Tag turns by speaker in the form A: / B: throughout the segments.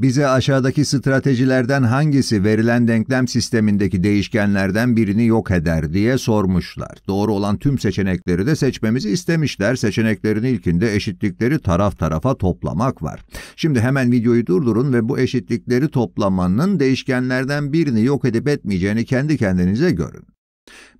A: Bize aşağıdaki stratejilerden hangisi verilen denklem sistemindeki değişkenlerden birini yok eder diye sormuşlar. Doğru olan tüm seçenekleri de seçmemizi istemişler. Seçeneklerin ilkinde eşitlikleri taraf tarafa toplamak var. Şimdi hemen videoyu durdurun ve bu eşitlikleri toplamanın değişkenlerden birini yok edip etmeyeceğini kendi kendinize görün.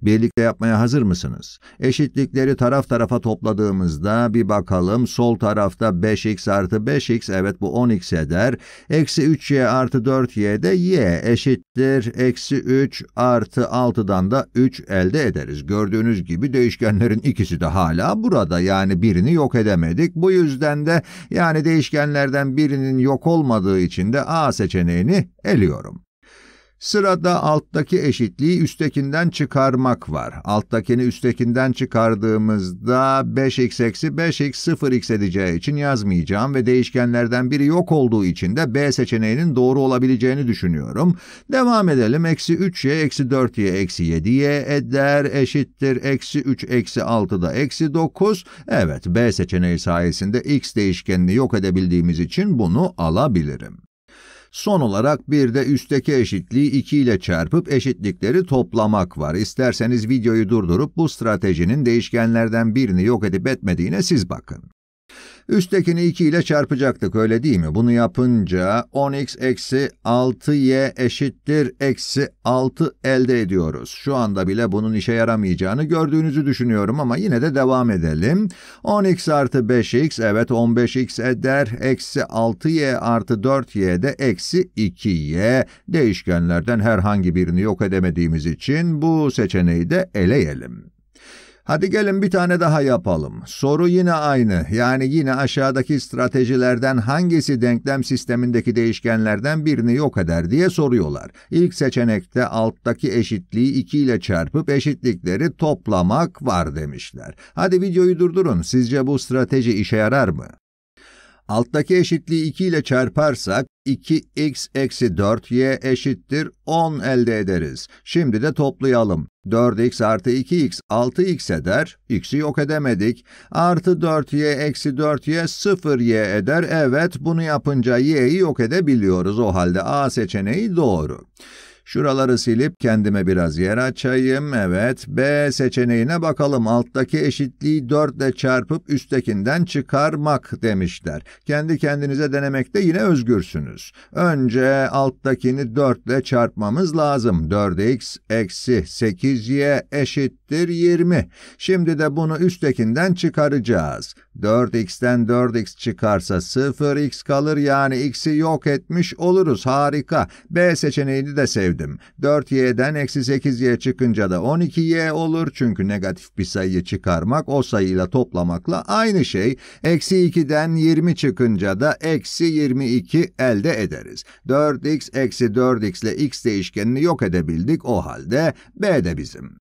A: Birlikte yapmaya hazır mısınız? Eşitlikleri taraf tarafa topladığımızda bir bakalım sol tarafta 5x artı 5x evet bu 10x eder. Eksi 3y artı 4y de y eşittir. Eksi 3 artı 6'dan da 3 elde ederiz. Gördüğünüz gibi değişkenlerin ikisi de hala burada yani birini yok edemedik. Bu yüzden de yani değişkenlerden birinin yok olmadığı için de a seçeneğini eliyorum. Sırada alttaki eşitliği üsttekinden çıkarmak var. Alttakini üsttekinden çıkardığımızda 5x eksi 5x 0x edeceği için yazmayacağım ve değişkenlerden biri yok olduğu için de B seçeneğinin doğru olabileceğini düşünüyorum. Devam edelim. Eksi 3y eksi 4y eksi 7y eder eşittir. Eksi 3 eksi 6 da eksi 9. Evet B seçeneği sayesinde x değişkenini yok edebildiğimiz için bunu alabilirim. Son olarak bir de üstteki eşitliği 2 ile çarpıp eşitlikleri toplamak var. İsterseniz videoyu durdurup bu stratejinin değişkenlerden birini yok edip etmediğine siz bakın. Üsttekini 2 ile çarpacaktık öyle değil mi? Bunu yapınca 10x eksi 6y eşittir eksi 6 elde ediyoruz. Şu anda bile bunun işe yaramayacağını gördüğünüzü düşünüyorum ama yine de devam edelim. 10x artı 5x evet 15x eder. Eksi 6y artı 4y de eksi 2y. Değişkenlerden herhangi birini yok edemediğimiz için bu seçeneği de eleyelim. Hadi gelin bir tane daha yapalım. Soru yine aynı. Yani yine aşağıdaki stratejilerden hangisi denklem sistemindeki değişkenlerden birini yok eder diye soruyorlar. İlk seçenekte alttaki eşitliği 2 ile çarpıp eşitlikleri toplamak var demişler. Hadi videoyu durdurun. Sizce bu strateji işe yarar mı? Alttaki eşitliği 2 ile çarparsak 2x eksi 4y eşittir 10 elde ederiz. Şimdi de toplayalım. 4x artı 2x 6x eder, x'i yok edemedik. Artı 4y eksi 4y 0y eder, evet bunu yapınca y'yi yok edebiliyoruz. O halde a seçeneği doğru. Şuraları silip kendime biraz yer açayım. Evet, B seçeneğine bakalım. Alttaki eşitliği 4 ile çarpıp üsttekinden çıkarmak demişler. Kendi kendinize denemekte yine özgürsünüz. Önce alttakini 4 ile çarpmamız lazım. 4x eksi 8y eşittir 20. Şimdi de bunu üsttekinden çıkaracağız. 4x'ten 4x çıkarsa 0x kalır yani x'i yok etmiş oluruz. Harika. B seçeneğini de sevdim. 4y'den eksi 8y çıkınca da 12y olur. Çünkü negatif bir sayıyı çıkarmak o sayıyla toplamakla aynı şey. Eksi 2'den 20 çıkınca da eksi 22 elde ederiz. 4x eksi 4x ile x değişkenini yok edebildik. O halde b de bizim.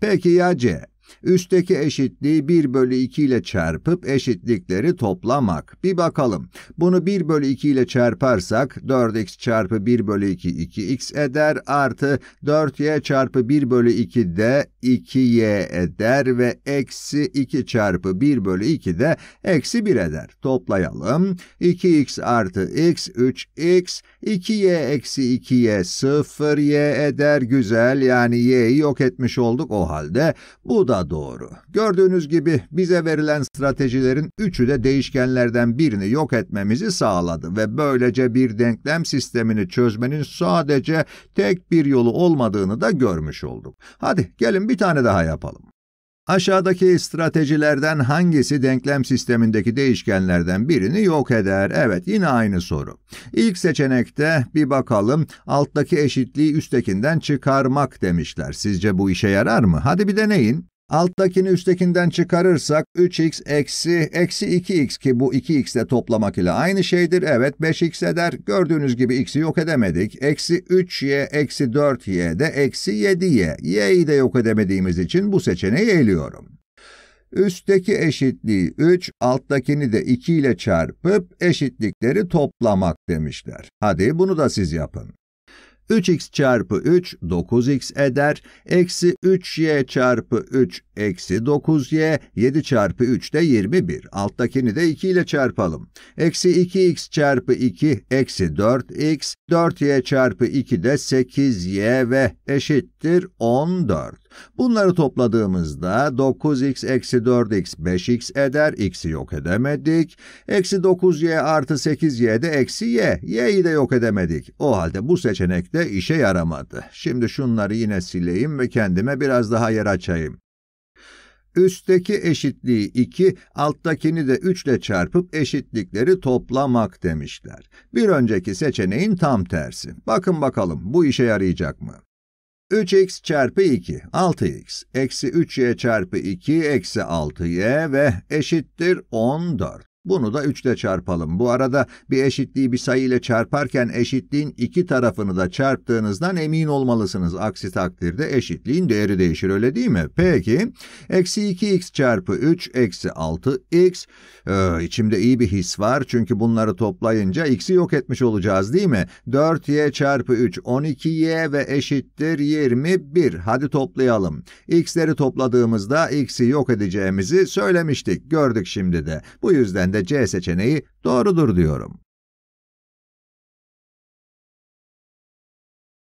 A: Peki ya c? Üstteki eşitliği 1 bölü 2 ile çarpıp eşitlikleri toplamak. Bir bakalım. Bunu 1 bölü 2 ile çarparsak 4x çarpı 1 bölü 2 2x eder artı 4y çarpı 1 bölü 2 de 2y eder ve eksi 2 çarpı 1 bölü 2 de eksi 1 eder. Toplayalım. 2x artı x 3x 2y eksi 2y 0y eder. Güzel yani y'yi yok etmiş olduk o halde. Bu da asla doğru. Gördüğünüz gibi bize verilen stratejilerin üçü de değişkenlerden birini yok etmemizi sağladı ve böylece bir denklem sistemini çözmenin sadece tek bir yolu olmadığını da görmüş olduk. Hadi gelin bir tane daha yapalım. Aşağıdaki stratejilerden hangisi denklem sistemindeki değişkenlerden birini yok eder? Evet, yine aynı soru. İlk seçenekte bir bakalım alttaki eşitliği üsttekinden çıkarmak demişler. Sizce bu işe yarar mı? Hadi bir deneyin. Alttakini üsttekinden çıkarırsak 3x eksi eksi 2x ki bu 2x de toplamak ile aynı şeydir. Evet 5x eder. Gördüğünüz gibi x'i yok edemedik. Eksi 3y eksi 4y de eksi 7y. y'yi de yok edemediğimiz için bu seçeneği eliyorum. Üstteki eşitliği 3, alttakini de 2 ile çarpıp eşitlikleri toplamak demişler. Hadi bunu da siz yapın. 3x çarpı 3 9x eder. Eksi 3y çarpı 3 eksi 9y. 7 çarpı 3 de 21. Alttakini de 2 ile çarpalım. Eksi 2x çarpı 2 eksi 4x. 4y çarpı 2 de 8y ve eşittir 14. Bunları topladığımızda 9x eksi 4x 5x eder, x'i yok edemedik. Eksi 9y artı 8y de eksi y, y'yi de yok edemedik. O halde bu seçenek de işe yaramadı. Şimdi şunları yine sileyim ve kendime biraz daha yer açayım. Üstteki eşitliği 2, alttakini de 3 ile çarpıp eşitlikleri toplamak demişler. Bir önceki seçeneğin tam tersi. Bakın bakalım bu işe yarayacak mı? 3x çarpı 2, 6x, eksi 3y çarpı 2, eksi 6y ve eşittir 14. Bunu da 3 çarpalım. Bu arada bir eşitliği bir sayı ile çarparken eşitliğin iki tarafını da çarptığınızdan emin olmalısınız. Aksi takdirde eşitliğin değeri değişir öyle değil mi? Peki, eksi 2x çarpı 3 eksi 6x. Ee, içimde iyi bir his var çünkü bunları toplayınca x'i yok etmiş olacağız değil mi? 4y çarpı 3 12y ve eşittir 21. Hadi toplayalım. x'leri topladığımızda x'i yok edeceğimizi söylemiştik. Gördük şimdi de. Bu yüzden yüzden de C seçeneği doğrudur diyorum.